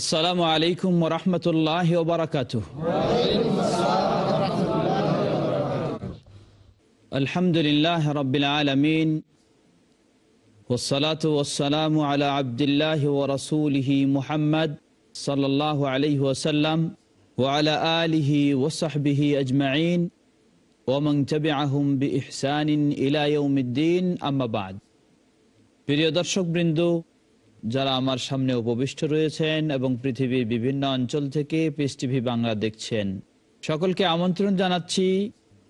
السلام عليكم ورحمة الله وبركاته الحمد لله رب العالمين والصلاة والسلام على عبد الله ورسوله محمد صلى الله عليه وسلم وعلى آله وصحبه أجمعين ومن تبعهم بإحسان إلى يوم الدين أما بعد প্রিয় درشق برندو যারা আমার সামনে উপবিষ্ট রয়েছেন এবং পৃথিবীর বিভিন্ন অঞ্চল থেকে পিস টিভি বাংলা দেখছেন সকলকে আমন্ত্রণ জানাচ্ছি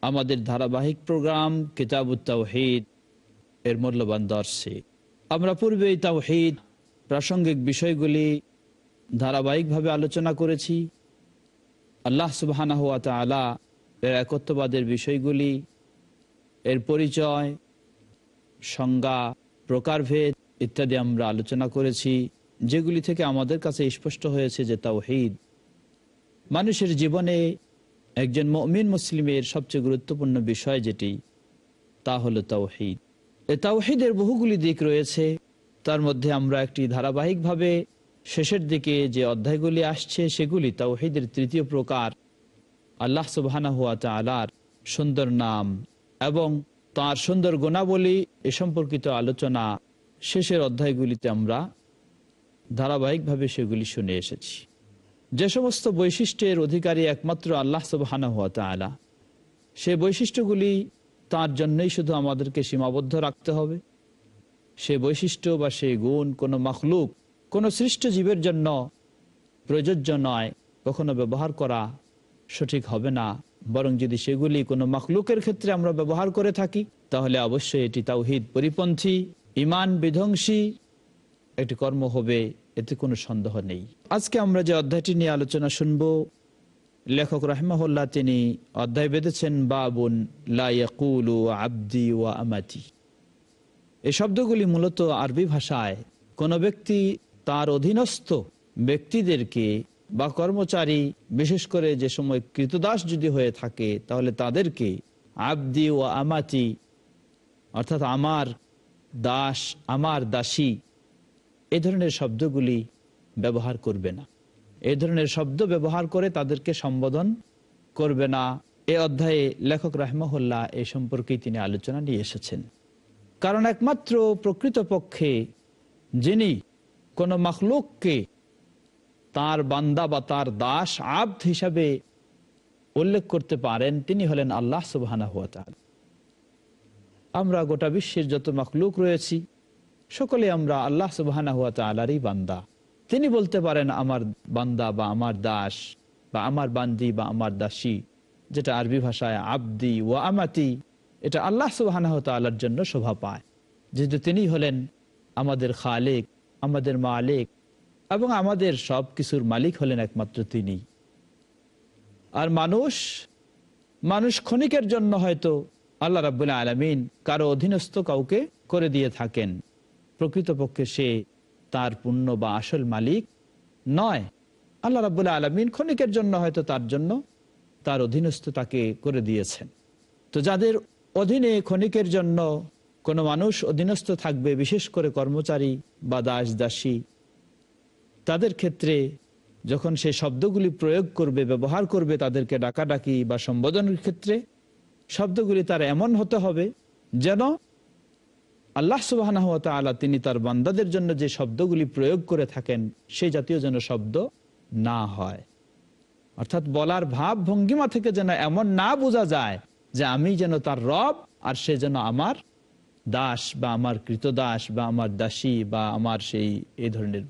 আমাদের ধারাবাহিক প্রোগ্রাম কিতাব তাওহিদ এর মূল্যবান দর্শে আমরা পূর্বে তাওহিদ প্রাসঙ্গিক বিষয়গুলি ধারাবাহিকভাবে আলোচনা করেছি আল্লাহ সুবাহানা আলা এর একত্ববাদের বিষয়গুলি এর পরিচয় সংজ্ঞা প্রকারভেদ ইত্যাদি আমরা আলোচনা করেছি যেগুলি থেকে আমাদের কাছে স্পষ্ট হয়েছে যে তাওহিদ মানুষের জীবনে একজন মমিন মুসলিমের সবচেয়ে গুরুত্বপূর্ণ বিষয় যেটি তা হলো তাওহিদ এ তাওহিদের বহুগুলি দিক রয়েছে তার মধ্যে আমরা একটি ধারাবাহিকভাবে শেষের দিকে যে অধ্যায়গুলি আসছে সেগুলি তাওহিদের তৃতীয় প্রকার আল্লাহ সুবাহানা হুয়া তালার সুন্দর নাম এবং তার সুন্দর গুণাবলী এ সম্পর্কিত আলোচনা শেষের অধ্যায়গুলিতে আমরা ধারাবাহিকভাবে সেগুলি শুনে এসেছি যে সমস্ত বৈশিষ্ট্যের অধিকারী একমাত্র আল্লাহ সবহানা হওয়া আলা সে বৈশিষ্ট্যগুলি তার জন্যই শুধু আমাদেরকে সীমাবদ্ধ রাখতে হবে সে বৈশিষ্ট্য বা সেই গুণ কোনো মখলুক কোনো সৃষ্ট জীবের জন্য প্রযোজ্য নয় কখনো ব্যবহার করা সঠিক হবে না বরং যদি সেগুলি কোনো মখলুকের ক্ষেত্রে আমরা ব্যবহার করে থাকি তাহলে অবশ্যই এটি তাওহিদ পরিপন্থী ইমান বিধ্বংসী একটি কর্ম হবে এতে কোনো সন্দেহ নেই আজকে আমরা যে অধ্যায়টি নিয়ে আলোচনা শুনব লেখক রাহমাহুল্লাহ তিনি অধ্যায় বেঁধেছেন বাবুন লাইয়াকুলু আব্দি ওয়া আমাতি এই শব্দগুলি মূলত আরবি ভাষায় কোনো ব্যক্তি তার অধীনস্থ ব্যক্তিদেরকে বা কর্মচারী বিশেষ করে যে সময় কৃতদাস যদি হয়ে থাকে তাহলে তাদেরকে আব্দি ও আমাতি অর্থাৎ আমার দাস আমার দাসী এ ধরনের শব্দগুলি ব্যবহার করবে না এ ধরনের শব্দ ব্যবহার করে তাদেরকে সম্বোধন করবে না এ অধ্যায়ে লেখক রাহমহল্লা এ সম্পর্কেই তিনি আলোচনা নিয়ে এসেছেন কারণ একমাত্র প্রকৃতপক্ষে যিনি কোনো মখলুককে তার বান্দা বা তার দাস আব্দ হিসাবে উল্লেখ করতে পারেন তিনি হলেন আল্লাহ সুবাহ আমরা গোটা বিশ্বের যত মখলুক রয়েছি সকলে আমরা আল্লাহ সুবাহ বান্দা তিনি বলতে পারেন আমার বান্দা বা আমার দাস বা আমার বান্দি বা আমার দাসী যেটা আরবি ভাষায় আবদি ও আমাতি এটা আল্লাহ সুবাহ তাল্লার জন্য শোভা পায় যেহেতু তিনি হলেন আমাদের খালেক আমাদের মালিক এবং আমাদের সব কিছুর মালিক হলেন একমাত্র তিনি আর মানুষ মানুষ ক্ষণিকের জন্য হয়তো আল্লাহ রাবুল্লাহ আলমিন কারো অধীনস্থ কাউকে করে দিয়ে থাকেন প্রকৃতপক্ষে সে তার পূর্ণ বা আসল মালিক নয় আল্লাহ রাবুল্লাহ আলমিন ক্ষণিকের জন্য হয়তো তার জন্য তার অধীনস্থ তাকে করে দিয়েছেন তো যাদের অধীনে ক্ষণিকের জন্য কোনো মানুষ অধীনস্থ থাকবে বিশেষ করে কর্মচারী বা দাস দাসী তাদের ক্ষেত্রে যখন সে শব্দগুলি প্রয়োগ করবে ব্যবহার করবে তাদেরকে ডাকাডাকি বা সম্বোধনের ক্ষেত্রে শব্দগুলি তার এমন হতে হবে যেন আল্লাহ সুবাহ তিনি তার বান্দাদের জন্য যে শব্দগুলি প্রয়োগ করে থাকেন সেই জাতীয় যেন শব্দ না হয় অর্থাৎ বলার ভাব ভঙ্গিমা থেকে যেন এমন না বোঝা যায় যে আমি যেন তার রব আর সে যেন আমার দাস বা আমার কৃতদাস বা আমার দাসী বা আমার সেই এই ধরনের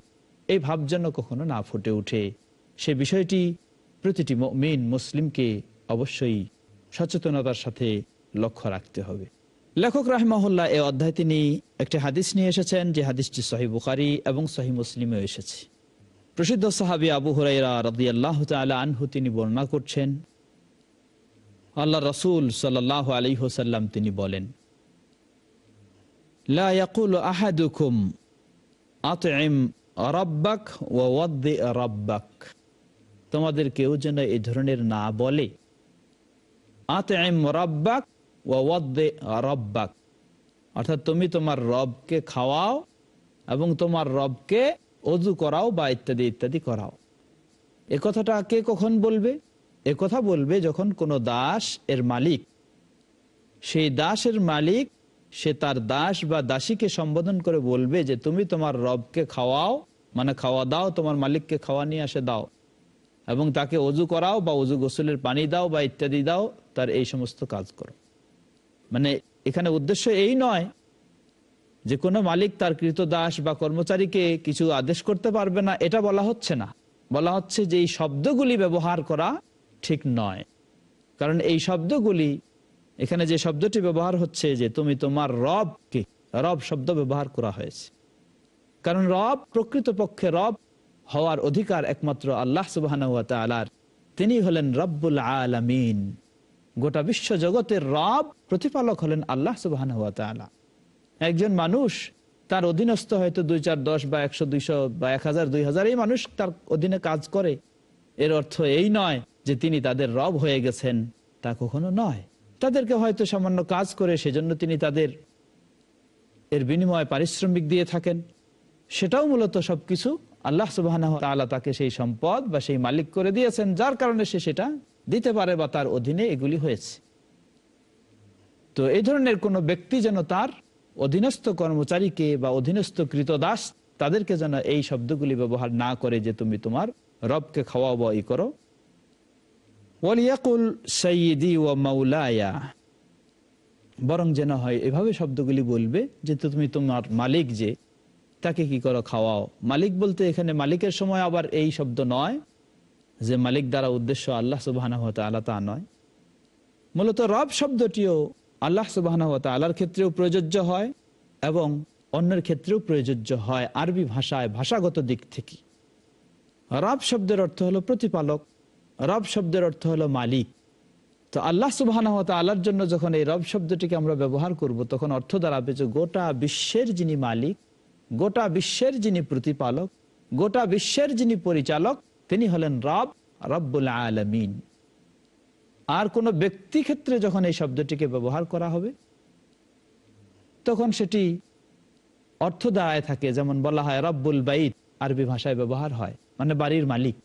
এই ভাব যেন কখনো না ফুটে উঠে সে বিষয়টি প্রতিটি মেন মুসলিমকে অবশ্যই সচেতনতার সাথে লক্ষ্য রাখতে হবে লেখক রাহমাহুল্লাহ এ অধ্যায় তিনি একটি হাদিস নিয়ে এসেছেন যে হাদিসটি সহি বুখারি এবং সহি মুসলিমেও এসেছে প্রসিদ্ধ সাহাবি আবু হরাইরা রদি আল্লাহ আনহু তিনি বর্ণনা করছেন আল্লাহ রসুল সাল আলী হোসাল্লাম তিনি বলেন রব্বাক রব্বাক তোমাদের কেউ যেন এই ধরনের না বলে আতেম রব্বাক ওয়াদ্দে রব্বাক অর্থাৎ তুমি তোমার রবকে খাওয়াও এবং তোমার রবকে অজু করাও বা ইত্যাদি ইত্যাদি করাও এ কথাটা কে কখন বলবে এ কথা বলবে যখন কোনো দাস এর মালিক সেই দাসের মালিক সে তার দাস বা দাসীকে সম্বোধন করে বলবে যে তুমি তোমার রবকে খাওয়াও মানে খাওয়া দাও তোমার মালিককে খাওয়া নিয়ে আসে দাও এবং তাকে অজু করাও বা অজু গোসলের পানি দাও বা ইত্যাদি দাও তার এই সমস্ত কাজ করো মানে এখানে উদ্দেশ্য এই নয় যে কোনো মালিক তার কৃত দাস বা কর্মচারীকে কিছু আদেশ করতে পারবে না এটা বলা হচ্ছে না বলা হচ্ছে যে এই শব্দগুলি ব্যবহার করা ঠিক নয় কারণ এই শব্দগুলি এখানে যে শব্দটি ব্যবহার হচ্ছে যে তুমি তোমার রবকে রব শব্দ ব্যবহার করা হয়েছে কারণ রব প্রকৃতপক্ষে রব হওয়ার অধিকার একমাত্র আল্লাহ সুবাহ তিনি হলেন রব্বুল আলমিন গোটা বিশ্ব জগতের রব প্রতিপালক হলেন আল্লাহ সুবাহ একজন মানুষ তার অধীনস্থ হয়তো দুই চার দশ বা একশো দুইশো বা এক হাজার দুই হাজার এই মানুষ তার অধীনে কাজ করে এর অর্থ এই নয় যে তিনি তাদের রব হয়ে গেছেন তা কখনো নয় তাদেরকে হয়তো সামান্য কাজ করে সেজন্য তিনি তাদের এর বিনিময়ে পারিশ্রমিক দিয়ে থাকেন সেটাও মূলত সবকিছু আল্লাহ সুবাহ তাকে সেই সম্পদ বা সেই মালিক করে দিয়েছেন যার কারণে সে সেটা দিতে পারে বা তার অধীনে এগুলি হয়েছে তো এই ধরনের কোনো ব্যক্তি যেন তার অধীনস্থ কর্মচারীকে বা অধীনস্থ কৃতদাস তাদেরকে যেন এই শব্দগুলি ব্যবহার না করে যে তুমি তোমার রবকে খাওয়া বা ই করো ওয়ালিয়াকুল সঈদি ও মাউলায়া বরং যেন হয় এভাবে শব্দগুলি বলবে যে তুমি তোমার মালিক যে তাকে কি করো খাওয়াও মালিক বলতে এখানে মালিকের সময় আবার এই শব্দ নয় যে মালিক দ্বারা উদ্দেশ্য আল্লাহ সুবাহ আল্লাহ তা নয় মূলত রব শব্দটিও আল্লাহ সুবাহ আল্লাহর ক্ষেত্রেও প্রযোজ্য হয় এবং অন্যের ক্ষেত্রেও প্রযোজ্য হয় আরবি ভাষায় ভাষাগত দিক থেকে রব শব্দের অর্থ হলো প্রতিপালক রব শব্দের অর্থ হলো মালিক তো আল্লাহ সুবাহ আল্লাহর জন্য যখন এই রব শব্দটিকে আমরা ব্যবহার করব তখন অর্থ দাঁড়াবে যে গোটা বিশ্বের যিনি মালিক গোটা বিশ্বের যিনি প্রতিপালক গোটা বিশ্বের যিনি পরিচালক তিনি হলেন রব রব্বুল আলমিন আর কোনো ব্যক্তি ক্ষেত্রে যখন এই শব্দটিকে ব্যবহার করা হবে তখন সেটি অর্থ দাঁড়ায় থাকে যেমন বলা হয় রব্বুল বাইত আরবি ভাষায় ব্যবহার হয় মানে বাড়ির মালিক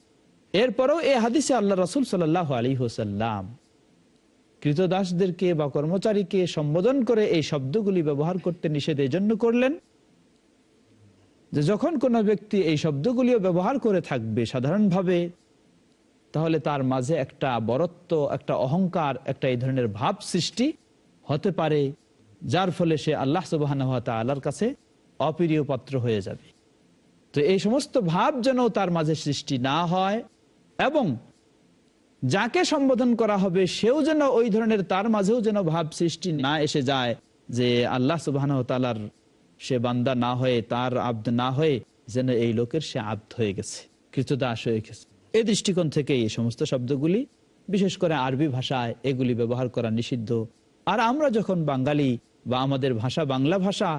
এরপরও এ হাদিসে আল্লাহ রসুল সাল্লাহ আলী হোসাল্লাম কৃতদাসদেরকে বা কর্মচারীকে সম্বোধন করে এই শব্দগুলি ব্যবহার করতে নিষেধ এজন্য করলেন যে যখন কোনো ব্যক্তি এই শব্দগুলিও ব্যবহার করে থাকবে সাধারণভাবে তাহলে তার মাঝে একটা বরত্ব একটা অহংকার একটা এই ধরনের ভাব সৃষ্টি হতে পারে যার ফলে সে আল্লাহ সুবাহ আল্লাহর কাছে অপ্রিয় পাত্র হয়ে যাবে তো এই সমস্ত ভাব যেন তার মাঝে সৃষ্টি না হয় এবং যাকে সম্বোধন করা হবে সেও যেন ওই ধরনের তার মাঝেও যেন ভাব সৃষ্টি না এসে যায় যে আল্লাহ সুবাহ সে বান্দা না হয়ে তার আব্দ না হয়ে যেন এই লোকের সে আব্দ হয়ে গেছে কৃতদাস হয়ে গেছে এই দৃষ্টিকোণ থেকে এই সমস্ত শব্দগুলি বিশেষ করে আরবি ভাষায় এগুলি ব্যবহার করা নিষিদ্ধ আর আমরা যখন বাঙালি বা আমাদের ভাষা বাংলা ভাষা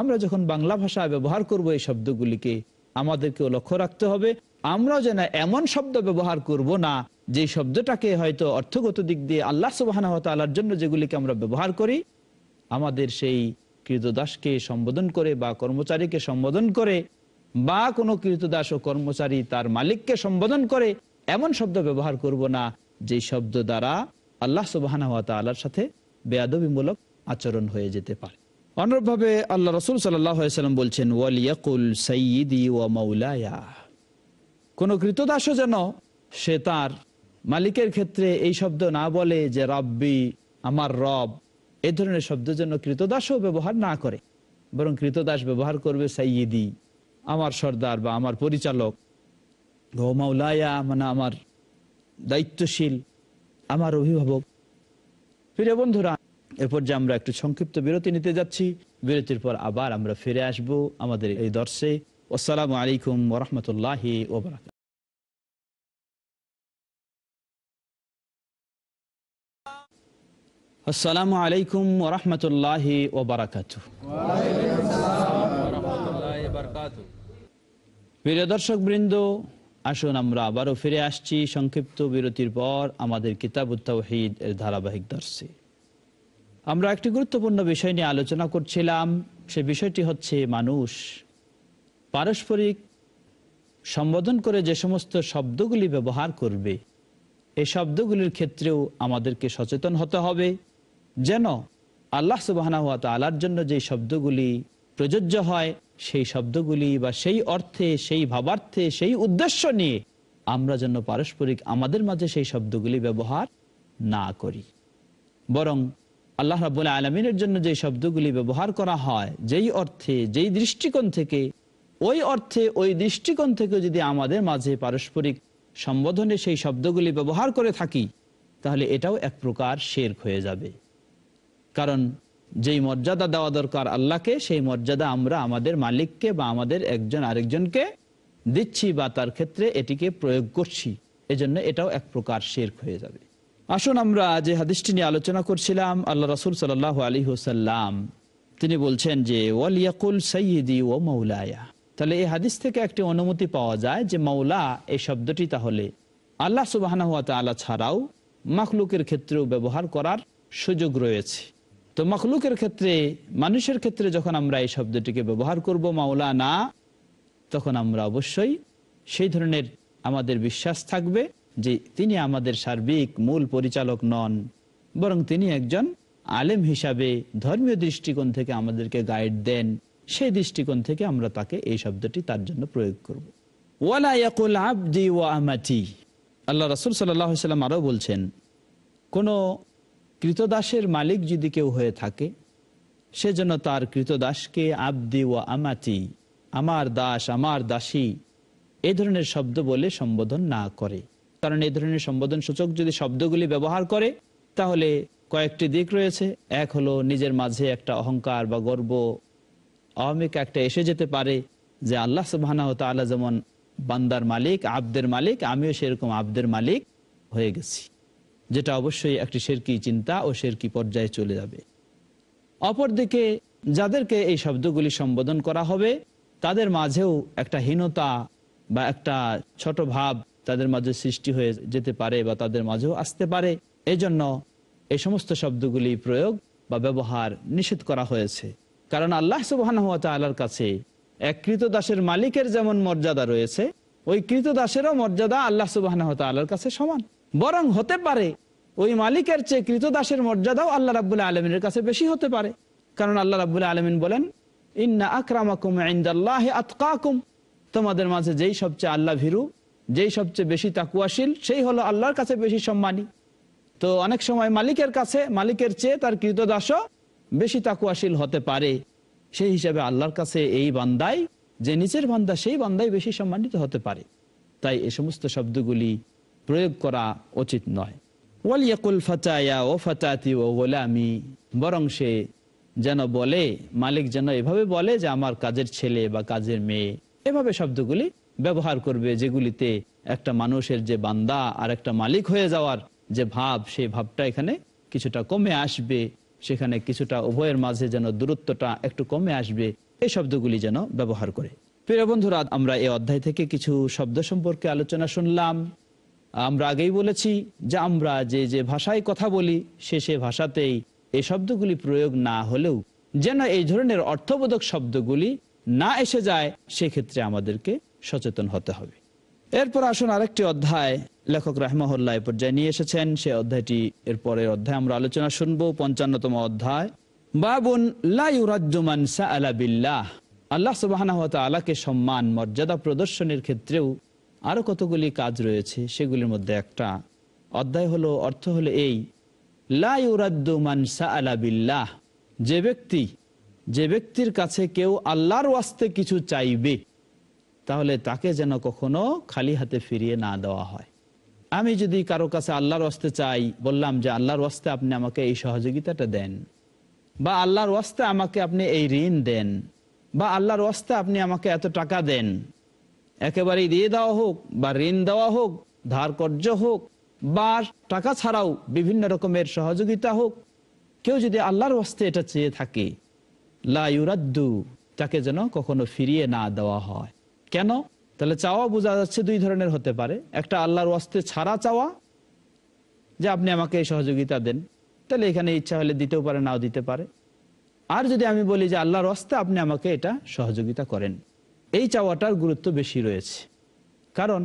আমরা যখন বাংলা ভাষা ব্যবহার করব এই শব্দগুলিকে আমাদেরকেও লক্ষ্য রাখতে হবে আমরাও যেন এমন শব্দ ব্যবহার করব না যে শব্দটাকে হয়তো অর্থগত দিক দিয়ে আল্লাহ সুবাহ জন্য যেগুলিকে আমরা ব্যবহার করি আমাদের সেই কৃতদাসকে সম্বোধন করে বা কর্মচারীকে সম্বোধন করে বা কোনো কৃতদাস ও কর্মচারী তার মালিককে সম্বোধন করে এমন শব্দ ব্যবহার করব না যে শব্দ দ্বারা আল্লাহ সুবাহ সাথে বেয়াদবিমূলক আচরণ হয়ে যেতে পারে অনুরূপভাবে আল্লাহ রসুল সাল্লাম বলছেন ওয়ালিয়াকুল সঈদি ওয়া মৌলায়া কোনো কৃতদাসও যেন সে তার মালিকের ক্ষেত্রে এই শব্দ না বলে যে রব্বি আমার রব এ ধরনের শব্দের জন্য কৃতদাসও ব্যবহার না করে বরং কৃতদাস ব্যবহার করবে সাইয়েদি আমার সর্দার বা আমার পরিচালক ও মানে আমার দায়িত্বশীল আমার অভিভাবক প্রিয় বন্ধুরা এরপর যে আমরা একটু সংক্ষিপ্ত বিরতি নিতে যাচ্ছি বিরতির পর আবার আমরা ফিরে আসব আমাদের এই দর্শে আসসালামু আলাইকুম ওরহমতুল্লাহ ওবরাক আসসালামু আলাইকুম ওরহমতুল্লাহ ওবরাকাত প্রিয় দর্শক বৃন্দ আসুন আমরা আবারও ফিরে আসছি সংক্ষিপ্ত বিরতির পর আমাদের কিতাব উত্তাহিদ এর ধারাবাহিক দর্শে আমরা একটি গুরুত্বপূর্ণ বিষয় নিয়ে আলোচনা করছিলাম সে বিষয়টি হচ্ছে মানুষ পারস্পরিক সম্বোধন করে যে সমস্ত শব্দগুলি ব্যবহার করবে এই শব্দগুলির ক্ষেত্রেও আমাদেরকে সচেতন হতে হবে যেন আল্লাহ সুবাহ আলার জন্য যে শব্দগুলি প্রযোজ্য হয় সেই শব্দগুলি বা সেই অর্থে সেই ভাবার্থে সেই উদ্দেশ্য নিয়ে আমরা যেন পারস্পরিক আমাদের মাঝে সেই শব্দগুলি ব্যবহার না করি বরং আল্লাহ রাবুল আলমিনের জন্য যে শব্দগুলি ব্যবহার করা হয় যেই অর্থে যেই দৃষ্টিকোণ থেকে ওই অর্থে ওই দৃষ্টিকোণ থেকে যদি আমাদের মাঝে পারস্পরিক সম্বোধনে সেই শব্দগুলি ব্যবহার করে থাকি তাহলে এটাও এক প্রকার শেরক হয়ে যাবে কারণ যেই মর্যাদা দেওয়া দরকার আল্লাহকে সেই মর্যাদা আমরা আমাদের মালিককে বা আমাদের একজন আরেকজনকে দিচ্ছি বা তার ক্ষেত্রে এটিকে প্রয়োগ করছি এজন্য এটাও এক প্রকার শেরক হয়ে যাবে আসুন আমরা যে হাদিসটি নিয়ে আলোচনা করছিলাম আল্লাহ রসুল সাল আলী হুসাল্লাম তিনি বলছেন যে ওয়ালিয়াকুল সৈয়দি ও মৌলায়া তাহলে এই হাদিস থেকে একটি অনুমতি পাওয়া যায় যে মৌলা এই শব্দটি তাহলে আল্লাহ সুবাহ ছাড়াও মাখলুকের ক্ষেত্রেও ব্যবহার করার সুযোগ রয়েছে তো মখলুকের ক্ষেত্রে মানুষের ক্ষেত্রে যখন আমরা এই শব্দটিকে ব্যবহার করব মাওলা না তখন আমরা অবশ্যই সেই ধরনের আমাদের বিশ্বাস থাকবে যে তিনি আমাদের সার্বিক মূল পরিচালক নন বরং তিনি একজন আলেম হিসাবে ধর্মীয় দৃষ্টিকোণ থেকে আমাদেরকে গাইড দেন সেই দৃষ্টিকোণ থেকে আমরা তাকে এই শব্দটি তার জন্য প্রয়োগ করব ওয়ালা ওয়া আল্লাহ রাসুল সাল্লাম আরও বলছেন কোনো কৃতদাসের মালিক যদি কেউ হয়ে থাকে সে যেন তার কৃতদাসকে আবদি ও আমাতি আমার দাস আমার দাসী এ ধরনের শব্দ বলে সম্বোধন না করে কারণ এই ধরনের সম্বোধন সূচক যদি শব্দগুলি ব্যবহার করে তাহলে কয়েকটি দিক রয়েছে এক হলো নিজের মাঝে একটা অহংকার বা গর্ব অহমিক একটা এসে যেতে পারে যে আল্লাহ সুবাহানা হতো আল্লাহ যেমন বান্দার মালিক আব্দের মালিক আমিও সেরকম আব্দের মালিক হয়ে গেছি যেটা অবশ্যই একটি সেরকি চিন্তা ও সেরকি পর্যায়ে চলে যাবে অপরদিকে যাদেরকে এই শব্দগুলি সম্বোধন করা হবে তাদের মাঝেও একটা হীনতা বা একটা ছোট ভাব তাদের মাঝে সৃষ্টি হয়ে যেতে পারে বা তাদের মাঝেও আসতে পারে এজন্য এই সমস্ত শব্দগুলি প্রয়োগ বা ব্যবহার নিষেধ করা হয়েছে কারণ আল্লাহ সুবাহান আল্লাহর কাছে এক কৃত দাসের মালিকের যেমন মর্যাদা রয়েছে ওই কৃত দাসেরও মর্যাদা আল্লাহ সুবাহান আল্লাহর কাছে সমান বরং হতে পারে ওই মালিকের চেয়ে দাসের মর্যাদাও আল্লাহ রাবুল্লাহ আলমিনের কাছে বেশি হতে পারে কারণ আল্লাহ রাবুল্লাহ আলমিন বলেন ইন্না আকরামাকুম আইন্দাল্লাহ আতকাকুম তোমাদের মাঝে যেই সবচেয়ে আল্লাহ ভীরু যেই সবচেয়ে বেশি তাকুয়াশীল সেই হলো আল্লাহর কাছে বেশি সম্মানী তো অনেক সময় মালিকের কাছে মালিকের চেয়ে তার কৃতদাসও বেশি তাকুয়াশীল হতে পারে সেই হিসাবে আল্লাহর কাছে এই বান্দাই যে নিচের বান্দা সেই বান্দাই বেশি সম্মানিত হতে পারে তাই এ সমস্ত শব্দগুলি প্রয়োগ করা উচিত নয় ওয়ালিয়াকুল ফাতায়া ও ফাতাতি ও গোলামি বরং সে যেন বলে মালিক যেন এভাবে বলে যে আমার কাজের ছেলে বা কাজের মেয়ে এভাবে শব্দগুলি ব্যবহার করবে যেগুলিতে একটা মানুষের যে বান্দা আর একটা মালিক হয়ে যাওয়ার যে ভাব সেই ভাবটা এখানে কিছুটা কমে আসবে সেখানে কিছুটা উভয়ের মাঝে যেন দূরত্বটা একটু কমে আসবে এই শব্দগুলি যেন ব্যবহার করে প্রিয় বন্ধুরা আমরা এই অধ্যায় থেকে কিছু শব্দ সম্পর্কে আলোচনা শুনলাম আমরা আগেই বলেছি যে আমরা যে যে ভাষায় কথা বলি সে সে ভাষাতেই এই শব্দগুলি প্রয়োগ না হলেও যেন এই ধরনের অর্থবোধক শব্দগুলি না এসে যায় সেক্ষেত্রে আমাদেরকে সচেতন হতে হবে এরপর আসুন আরেকটি অধ্যায় লেখক রাহমহল্লা এ পর্যায়ে নিয়ে এসেছেন সে অধ্যায়টি এর পরের অধ্যায় আমরা আলোচনা শুনবো পঞ্চান্নতম অধ্যায় বাবুন লাইরাজ্জমান সা আলা বিল্লাহ আল্লাহ সুবাহ আলাকে সম্মান মর্যাদা প্রদর্শনের ক্ষেত্রেও আরও কতগুলি কাজ রয়েছে সেগুলির মধ্যে একটা অধ্যায় হলো অর্থ হলো এই আলা বিল্লাহ যে ব্যক্তি যে ব্যক্তির কাছে কেউ আল্লাহর ওয়াস্তে কিছু চাইবে তাহলে তাকে যেন কখনো খালি হাতে ফিরিয়ে না দেওয়া হয় আমি যদি কারো কাছে আল্লাহর ওয়াস্তে চাই বললাম যে আল্লাহর ওয়াস্তে আপনি আমাকে এই সহযোগিতাটা দেন বা আল্লাহর ওয়াস্তে আমাকে আপনি এই ঋণ দেন বা আল্লাহর ওয়াস্তে আপনি আমাকে এত টাকা দেন একেবারেই দিয়ে দেওয়া হোক বা ঋণ দেওয়া হোক ধার কর্য হোক বা টাকা ছাড়াও বিভিন্ন রকমের সহযোগিতা হোক কেউ যদি আল্লাহর ওয়াস্তে এটা চেয়ে থাকে লাইরাদ্দু তাকে যেন কখনো ফিরিয়ে না দেওয়া হয় কেন তাহলে চাওয়া বোঝা যাচ্ছে দুই ধরনের হতে পারে একটা আল্লাহর ওয়াস্তে ছাড়া চাওয়া যে আপনি আমাকে এই সহযোগিতা দেন তাহলে এখানে ইচ্ছা হলে দিতেও পারে নাও দিতে পারে আর যদি আমি বলি যে আল্লাহর ওয়াস্তে আপনি আমাকে এটা সহযোগিতা করেন এই চাওয়াটার গুরুত্ব বেশি রয়েছে কারণ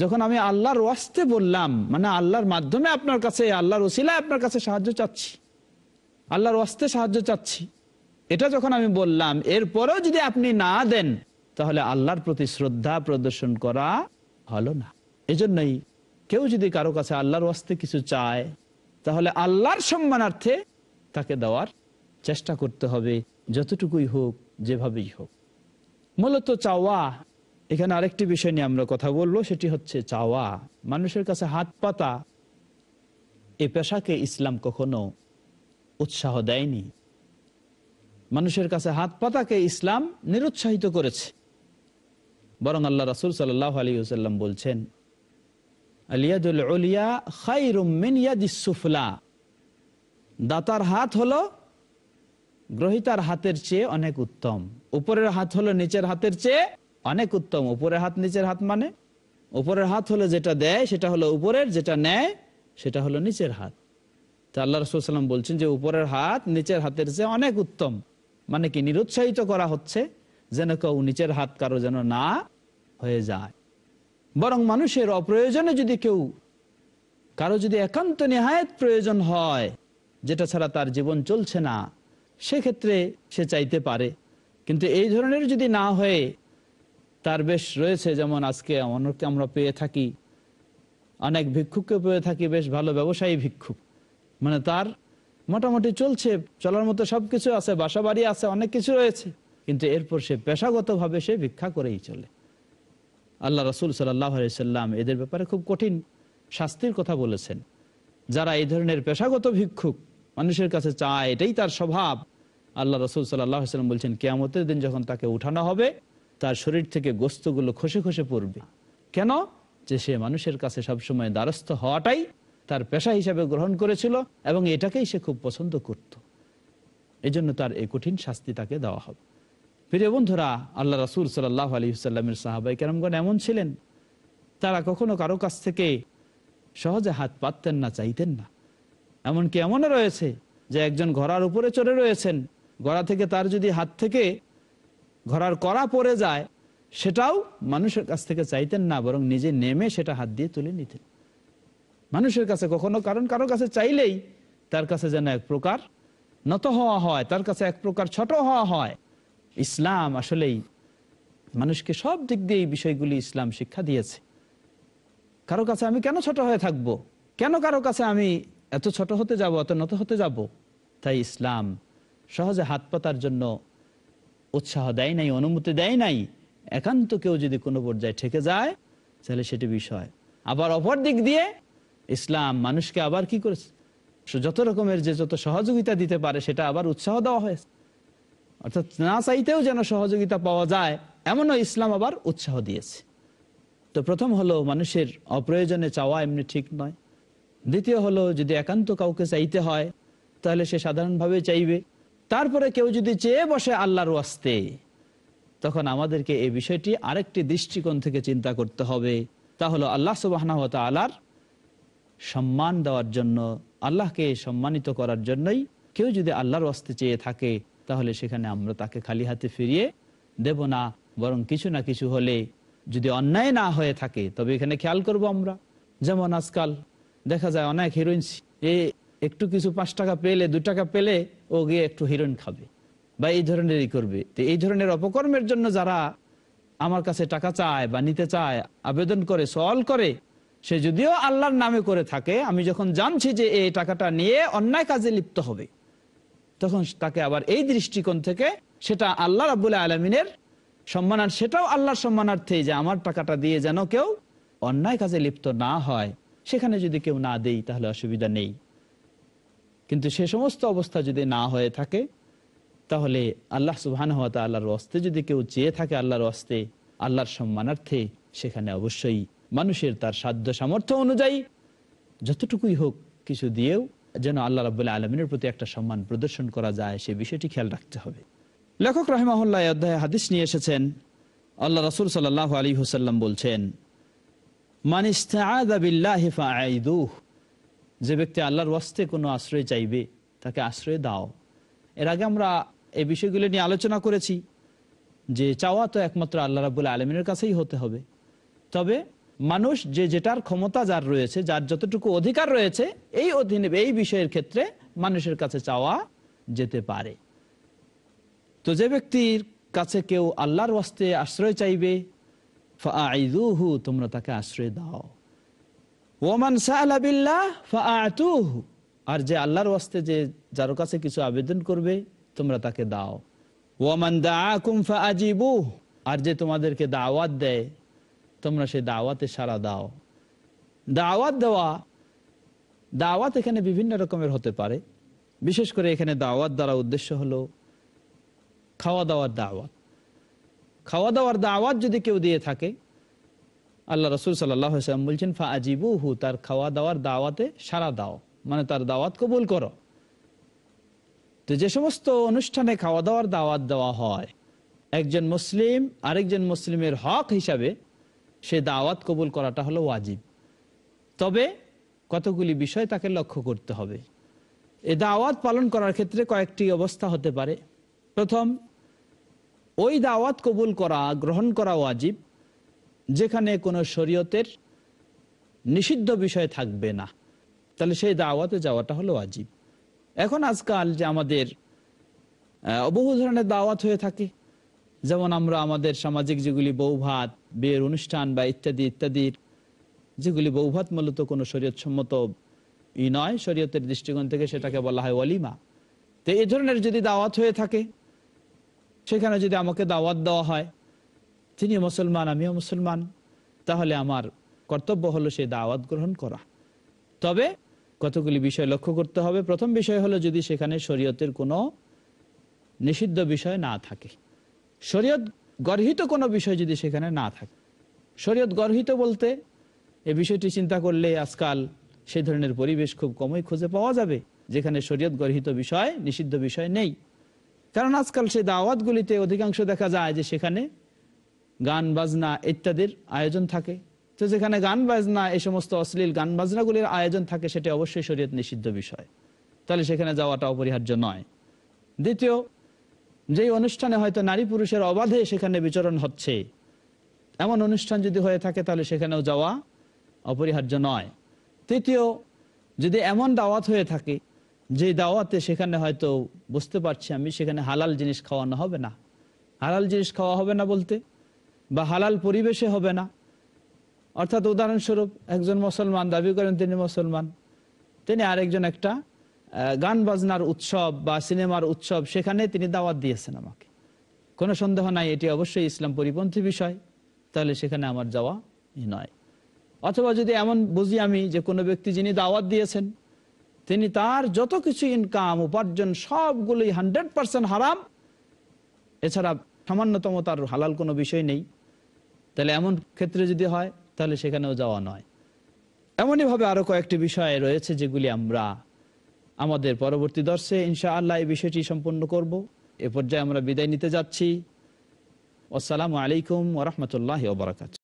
যখন আমি আল্লাহর ওয়াস্তে বললাম মানে আল্লাহর মাধ্যমে আপনার কাছে আল্লাহর ওসিলা আপনার কাছে সাহায্য চাচ্ছি আল্লাহর ওয়াস্তে সাহায্য চাচ্ছি এটা যখন আমি বললাম এরপরেও যদি আপনি না দেন তাহলে আল্লাহর প্রতি শ্রদ্ধা প্রদর্শন করা হলো না এজন্যই কেউ যদি কারো কাছে আল্লাহর ওয়াস্তে কিছু চায় তাহলে আল্লাহর সম্মানার্থে তাকে দেওয়ার চেষ্টা করতে হবে যতটুকুই হোক যেভাবেই হোক মূলত চাওয়া এখানে আরেকটি বিষয় নিয়ে আমরা কথা বলবো সেটি হচ্ছে চাওয়া মানুষের কাছে হাত পাতা এ পেশাকে ইসলাম কখনো উৎসাহ দেয়নি মানুষের কাছে হাত পাতাকে ইসলাম নিরুৎসাহিত করেছে বরং আল্লাহ রাসুল সাল্লাম বলছেন দাতার হাত হলো গ্রহিতার হাতের চেয়ে অনেক উত্তম উপরের হাত হলো নিচের হাতের চেয়ে অনেক উত্তম উপরের হাত নিচের হাত মানে উপরের হাত হলো যেটা দেয় সেটা হলো উপরের যেটা নেয় সেটা হলো নিচের হাত তা আল্লাহ রসুলাম বলছেন যে উপরের হাত নিচের হাতের চেয়ে অনেক উত্তম মানে কি নিরুৎসাহিত করা হচ্ছে যেন কেউ নিচের হাত কারো যেন না হয়ে যায় বরং মানুষের অপ্রয়োজনে যদি কেউ কারো যদি একান্ত নেহায়ত প্রয়োজন হয় যেটা ছাড়া তার জীবন চলছে না সেক্ষেত্রে সে চাইতে পারে কিন্তু এই ধরনের যদি না হয়ে তার বেশ রয়েছে যেমন আজকে অনেককে আমরা পেয়ে থাকি অনেক ভিক্ষুককে পেয়ে থাকি বেশ ভালো ব্যবসায়ী ভিক্ষুক মানে তার মোটামুটি চলছে চলার মতো সব কিছু আছে বাসা বাড়ি আছে অনেক কিছু রয়েছে কিন্তু এরপর সে পেশাগতভাবে সে ভিক্ষা করেই চলে আল্লাহ রসুল সাল্লাম এদের ব্যাপারে খুব কঠিন শাস্তির কথা বলেছেন যারা এই ধরনের পেশাগত ভিক্ষুক মানুষের কাছে চায় এটাই তার স্বভাব আল্লাহ রসুল সাল্লাম বলছেন কেয়ামতের দিন যখন তাকে উঠানো হবে তার শরীর থেকে গোস্তগুলো খসে খসে পড়বে কেন যে সে মানুষের কাছে সবসময় দ্বারস্থ হওয়াটাই তার পেশা হিসাবে গ্রহণ করেছিল এবং এটাকেই সে খুব পছন্দ করত এজন্য তার এই কঠিন শাস্তি তাকে দেওয়া হবে প্রিয় বন্ধুরা আল্লাহ রাসুল সাল্লাহ আলহিসাল্লামের সাহাবাই কেরমগণ এমন ছিলেন তারা কখনো কারো কাছ থেকে সহজে হাত পাততেন না চাইতেন না এমনকি এমনও রয়েছে যে একজন ঘোড়ার উপরে চড়ে রয়েছেন ঘোড়া থেকে তার যদি হাত থেকে ঘোড়ার করা পড়ে যায় সেটাও মানুষের কাছ থেকে চাইতেন না বরং নিজে নেমে সেটা হাত দিয়ে তুলে নিতেন মানুষের কাছে কখনো কারণ কারো কাছে চাইলেই তার কাছে যেন এক প্রকার নত হওয়া হয় তার কাছে এক প্রকার ছোট হওয়া হয় ইসলাম আসলেই মানুষকে সব দিক দিয়ে এই বিষয়গুলি ইসলাম শিক্ষা দিয়েছে কারো কাছে আমি কেন ছোট হয়ে থাকব কেন কারো কাছে আমি এত ছোট হতে যাব এত নত হতে যাব তাই ইসলাম সহজে হাত পাতার জন্য উৎসাহ দেয় নাই অনুমতি দেয় নাই একান্ত কেউ যদি কোনো পর্যায়ে ঠেকে যায় তাহলে সেটি বিষয় আবার অপর দিক দিয়ে ইসলাম মানুষকে আবার কি করেছে যত রকমের যে যত সহযোগিতা দিতে পারে সেটা আবার উৎসাহ দেওয়া হয়েছে অর্থাৎ না চাইতেও যেন সহযোগিতা পাওয়া যায় এমনও ইসলাম আবার উৎসাহ দিয়েছে তো প্রথম হলো মানুষের অপ্রয়োজনে চাওয়া এমনি ঠিক নয় দ্বিতীয় হলো যদি একান্ত কাউকে চাইতে হয় তাহলে সে সাধারণভাবে চাইবে তারপরে কেউ যদি চেয়ে বসে আল্লাহর ওয়াস্তে তখন আমাদেরকে এই বিষয়টি আরেকটি দৃষ্টিকোণ থেকে চিন্তা করতে হবে তা হলো আল্লাহ সুবাহ আলার সম্মান দেওয়ার জন্য আল্লাহকে সম্মানিত করার জন্যই কেউ যদি আল্লাহর আসতে চেয়ে থাকে তাহলে সেখানে আমরা তাকে খালি হাতে ফিরিয়ে দেব না বরং কিছু না কিছু হলে যদি অন্যায় না হয়ে থাকে তবে এখানে খেয়াল করব আমরা যেমন আজকাল দেখা যায় অনেক হিরোইন এ একটু কিছু পাঁচ টাকা পেলে দু টাকা পেলে ও গিয়ে একটু হিরোইন খাবে বা এই ধরনেরই করবে তো এই ধরনের অপকর্মের জন্য যারা আমার কাছে টাকা চায় বা নিতে চায় আবেদন করে সল করে সে যদিও আল্লাহর নামে করে থাকে আমি যখন জানছি যে এই টাকাটা নিয়ে অন্যায় কাজে লিপ্ত হবে তখন তাকে আবার এই দৃষ্টিকোণ থেকে সেটা আল্লাহ রাবুল আলমিনের সম্মানার সেটাও আল্লাহর সম্মানার্থে যে আমার টাকাটা দিয়ে যেন কেউ অন্যায় কাজে লিপ্ত না হয় সেখানে যদি কেউ না দেই তাহলে অসুবিধা নেই কিন্তু সে সমস্ত অবস্থা যদি না হয়ে থাকে তাহলে আল্লাহ সুহান হওয়া আল্লাহর অস্তে যদি কেউ চেয়ে থাকে আল্লাহর অস্তে আল্লাহর সম্মানার্থে সেখানে অবশ্যই মানুষের তার সাধ্য সামর্থ্য অনুযায়ী যতটুকুই হোক কিছু দিয়েও যেন আল্লাহ রাবুল্লাহ আলমিনের প্রতি একটা সম্মান প্রদর্শন করা যায় সে বিষয়টি খেয়াল রাখতে হবে লেখক রাহিমাহুল্লাহ অধ্যায় হাদিস নিয়ে এসেছেন আল্লাহ রসুল সাল্লাহ আলী হুসাল্লাম বলছেন যে ব্যক্তি আল্লাহর ওয়াস্তে কোনো আশ্রয় চাইবে তাকে আশ্রয় দাও এর আগে আমরা এই বিষয়গুলো নিয়ে আলোচনা করেছি যে চাওয়া তো একমাত্র আল্লাহ রাবুল আলমিনের কাছেই হতে হবে তবে মানুষ যে যেটার ক্ষমতা যার রয়েছে যার যতটুকু অধিকার রয়েছে এই অধীনে এই বিষয়ের ক্ষেত্রে মানুষের কাছে চাওয়া যেতে পারে তো যে ব্যক্তির কাছে কেউ আল্লাহর ওয়াস্তে আশ্রয় চাইবে তোমরা তাকে আশ্রয় দাও ওমান আর যে আল্লাহর ওয়াস্তে যে যার কাছে কিছু আবেদন করবে তোমরা তাকে দাও ওমান দা আজিবু আর যে তোমাদেরকে দাওয়াত দেয় তোমরা সেই দাওয়াতে সারা দাও দাওয়াত দেওয়া দাওয়াত এখানে বিভিন্ন রকমের হতে পারে বিশেষ করে এখানে দাওয়াত দ্বারা উদ্দেশ্য হলো খাওয়া দাওয়ার দাওয়াত খাওয়া দাওয়ার দাওয়াত যদি কেউ দিয়ে থাকে আল্লাহ রসুল সাল্লাম বলছেন ফা আজিবু হু তার খাওয়া দাওয়ার দাওয়াতে সারা দাও মানে তার দাওয়াত কবুল করো তো যে সমস্ত অনুষ্ঠানে খাওয়া দাওয়ার দাওয়াত দেওয়া হয় একজন মুসলিম আরেকজন মুসলিমের হক হিসাবে সে দাওয়াত কবুল করাটা হলো ওয়াজিব তবে কতগুলি বিষয় তাকে লক্ষ্য করতে হবে এ দাওয়াত পালন করার ক্ষেত্রে কয়েকটি অবস্থা হতে পারে প্রথম ওই দাওয়াত কবুল করা গ্রহণ করা ওয়াজিব যেখানে কোনো শরীয়তের নিষিদ্ধ বিষয় থাকবে না তাহলে সেই দাওয়াতে যাওয়াটা হলো ওয়াজিব এখন আজকাল যে আমাদের বহু ধরনের দাওয়াত হয়ে থাকে যেমন আমরা আমাদের সামাজিক যেগুলি বৌভাত বিয়ের অনুষ্ঠান বা ইত্যাদি ইত্যাদির যেগুলি বৌভাত মূলত কোনো শরীয়তসম্মত ই নয় শরীয়তের দৃষ্টিকোণ থেকে সেটাকে বলা হয় ওয়ালিমা তো এই ধরনের যদি দাওয়াত হয়ে থাকে সেখানে যদি আমাকে দাওয়াত দেওয়া হয় তিনি মুসলমান আমিও মুসলমান তাহলে আমার কর্তব্য হলো সেই দাওয়াত গ্রহণ করা তবে কতগুলি বিষয় লক্ষ্য করতে হবে প্রথম বিষয় হলো যদি সেখানে শরীয়তের কোনো নিষিদ্ধ বিষয় না থাকে শরীয়ত গর্হিত কোনো বিষয় যদি সেখানে না থাকে শরীয়ত গর্হিত বলতে এ বিষয়টি চিন্তা করলে আজকাল সে ধরনের পরিবেশ খুব কমই খুঁজে পাওয়া যাবে যেখানে শরীয়ত গর্হিত বিষয় নিষিদ্ধ বিষয় নেই কারণ আজকাল সেই দাওয়াতগুলিতে অধিকাংশ দেখা যায় যে সেখানে গান বাজনা ইত্যাদির আয়োজন থাকে তো যেখানে গান বাজনা এই সমস্ত অশ্লীল গান বাজনাগুলির আয়োজন থাকে সেটি অবশ্যই শরীয়ত নিষিদ্ধ বিষয় তাহলে সেখানে যাওয়াটা অপরিহার্য নয় দ্বিতীয় যেই অনুষ্ঠানে হয়তো নারী পুরুষের অবাধে সেখানে বিচরণ হচ্ছে এমন অনুষ্ঠান যদি হয়ে থাকে তাহলে সেখানেও যাওয়া অপরিহার্য নয় তৃতীয় যদি এমন দাওয়াত হয়ে থাকে যে দাওয়াতে সেখানে হয়তো বুঝতে পারছি আমি সেখানে হালাল জিনিস খাওয়ানো হবে না হালাল জিনিস খাওয়া হবে না বলতে বা হালাল পরিবেশে হবে না অর্থাৎ উদাহরণস্বরূপ একজন মুসলমান দাবি করেন তিনি মুসলমান তিনি আরেকজন একটা গান বাজনার উৎসব বা সিনেমার উৎসব সেখানে তিনি দাওয়াত দিয়েছেন আমাকে কোনো সন্দেহ নাই এটি অবশ্যই ইসলাম পরিপন্থী বিষয় তাহলে সেখানে আমার যাওয়া নয় অথবা যদি এমন বুঝি আমি যে কোনো ব্যক্তি যিনি দাওয়াত দিয়েছেন তিনি তার যত কিছু ইনকাম উপার্জন সবগুলোই হান্ড্রেড পার্সেন্ট হারাম এছাড়া সামান্যতম তার হালাল কোনো বিষয় নেই তাহলে এমন ক্ষেত্রে যদি হয় তাহলে সেখানেও যাওয়া নয় এমনইভাবে আরও কয়েকটি বিষয় রয়েছে যেগুলি আমরা আমাদের পরবর্তী দর্শে ইনশা আল্লাহ এই বিষয়টি সম্পন্ন করব এ পর্যায়ে আমরা বিদায় নিতে যাচ্ছি আসসালামু আলাইকুম ওরহমতুল্লাহ ওবরাকাত